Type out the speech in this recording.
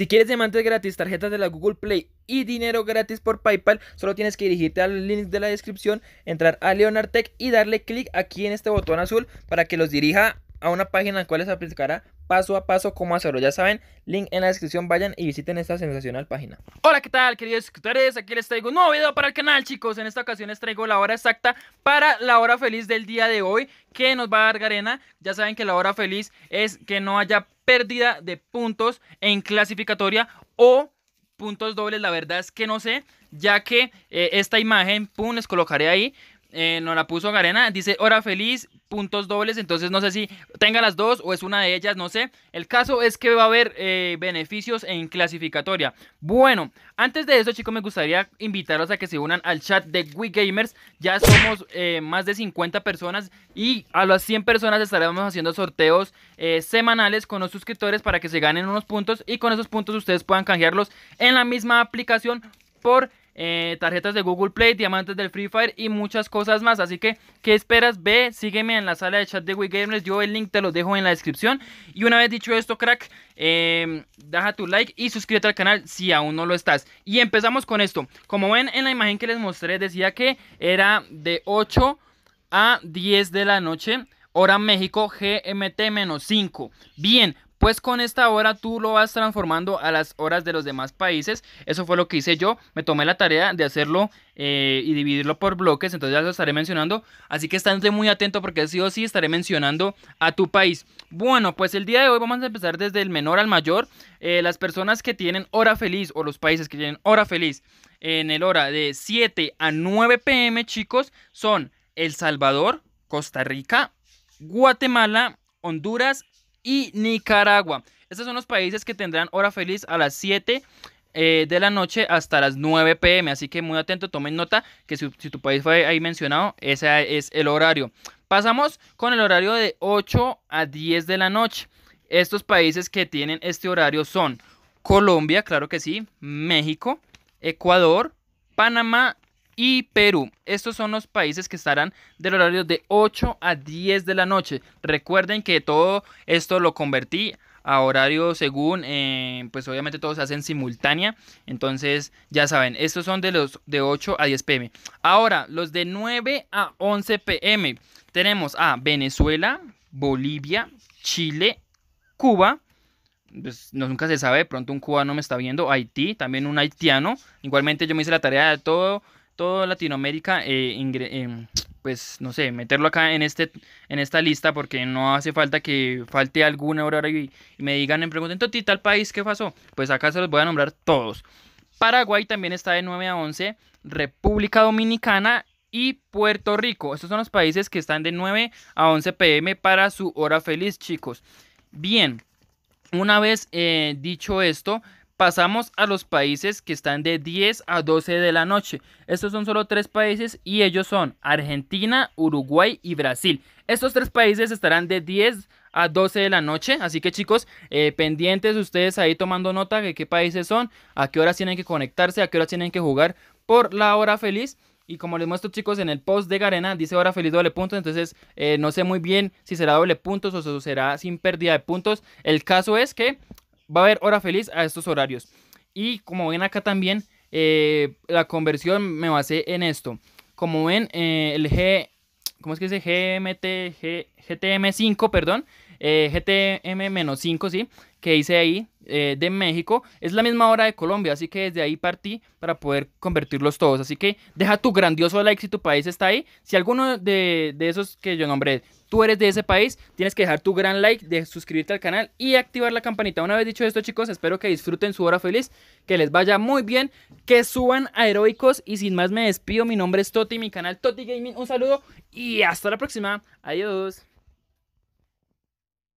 Si quieres diamantes gratis, tarjetas de la Google Play y dinero gratis por PayPal, solo tienes que dirigirte al link de la descripción, entrar a Leonard Tech y darle clic aquí en este botón azul para que los dirija a una página en la cual les aplicará paso a paso cómo hacerlo. Ya saben, link en la descripción, vayan y visiten esta sensacional página. Hola, ¿qué tal, queridos escritores, Aquí les traigo un nuevo video para el canal, chicos. En esta ocasión les traigo la hora exacta para la hora feliz del día de hoy que nos va a dar Garena. Ya saben que la hora feliz es que no haya pérdida de puntos en clasificatoria o puntos dobles, la verdad es que no sé, ya que eh, esta imagen, pum, les colocaré ahí, eh, la puso Garena, dice hora feliz, puntos dobles, entonces no sé si tenga las dos o es una de ellas, no sé. El caso es que va a haber eh, beneficios en clasificatoria. Bueno, antes de eso chicos me gustaría invitarlos a que se unan al chat de WeGamers, ya somos eh, más de 50 personas y a las 100 personas estaremos haciendo sorteos eh, semanales con los suscriptores para que se ganen unos puntos y con esos puntos ustedes puedan canjearlos en la misma aplicación por eh, tarjetas de Google Play, diamantes del Free Fire y muchas cosas más. Así que, ¿qué esperas? Ve, sígueme en la sala de chat de WeGamers. Yo el link te lo dejo en la descripción. Y una vez dicho esto, crack, em, deja tu like y suscríbete al canal si aún no lo estás. Y empezamos con esto. Como ven en la imagen que les mostré, decía que era de 8 a 10 de la noche. Hora México GMT-5. Bien, pues con esta hora tú lo vas transformando a las horas de los demás países. Eso fue lo que hice yo. Me tomé la tarea de hacerlo eh, y dividirlo por bloques. Entonces ya lo estaré mencionando. Así que estén muy atento porque sí o sí estaré mencionando a tu país. Bueno, pues el día de hoy vamos a empezar desde el menor al mayor. Eh, las personas que tienen hora feliz o los países que tienen hora feliz en el hora de 7 a 9 pm, chicos, son El Salvador, Costa Rica, Guatemala, Honduras y Nicaragua. Estos son los países que tendrán hora feliz a las 7 eh, de la noche hasta las 9 pm. Así que muy atento, tomen nota que si, si, tu país fue ahí mencionado, ese es el horario. Pasamos con el horario de 8 a 10 de la noche. Estos países que tienen este horario son Colombia, claro que sí, México, Ecuador, Panamá y Perú. Estos son los países que estarán del horario de 8 a 10 de la noche. Recuerden que todo esto lo convertí a horario según, eh, pues obviamente todos se hacen simultánea. Entonces, ya saben, estos son de los de 8 a 10 pm. Ahora, los de 9 a 11 pm. Tenemos a Venezuela, Bolivia, Chile, Cuba. Pues, no, nunca se sabe, pronto un cubano me está viendo, Haití, también un haitiano. Igualmente yo me hice la tarea de todo todo Latinoamérica, eh, em, pues no sé, meterlo acá en, este, en esta lista porque no hace falta que falte alguna hora y, me digan, en pregunten, ¿y tal país, ¿qué pasó? Pues acá se los voy a nombrar todos. Paraguay también está de 9 a 11, República Dominicana y Puerto Rico. Estos son los países que están de 9 a 11 pm para su hora feliz, chicos. Bien, una vez eh, dicho esto, Pasamos a los países que están de 10 a 12 de la noche. Estos son solo tres países y ellos son Argentina, Uruguay y Brasil. Estos tres países estarán de 10 a 12 de la noche. Así que chicos, eh, pendientes ustedes ahí tomando nota de qué países son, a qué horas tienen que conectarse, a qué horas tienen que jugar por la hora feliz. Y como les muestro chicos en el post de Garena, dice hora feliz doble punto. Entonces eh, no sé muy bien si será doble puntos o será sin pérdida de puntos. El caso es que va a haber hora feliz a estos horarios. Y como ven acá también, eh, la conversión me basé en esto. Como ven, eh, el G, ¿cómo es que dice? GMT, GTM5, perdón, eh, GTM-5, ¿sí? Que hice ahí eh, de México. Es la misma hora de Colombia, así que desde ahí partí para poder convertirlos todos. Así que deja tu grandioso like si tu país está ahí. Si alguno de, de esos que yo nombré tú eres de ese país, tienes que dejar tu gran like, de suscribirte al canal y activar la campanita. Una vez dicho esto, chicos, espero que disfruten su hora feliz, que les vaya muy bien, que suban a heroicos y sin más me despido. Mi nombre es Toti, mi canal Toti Gaming. Un saludo y hasta la próxima. Adiós.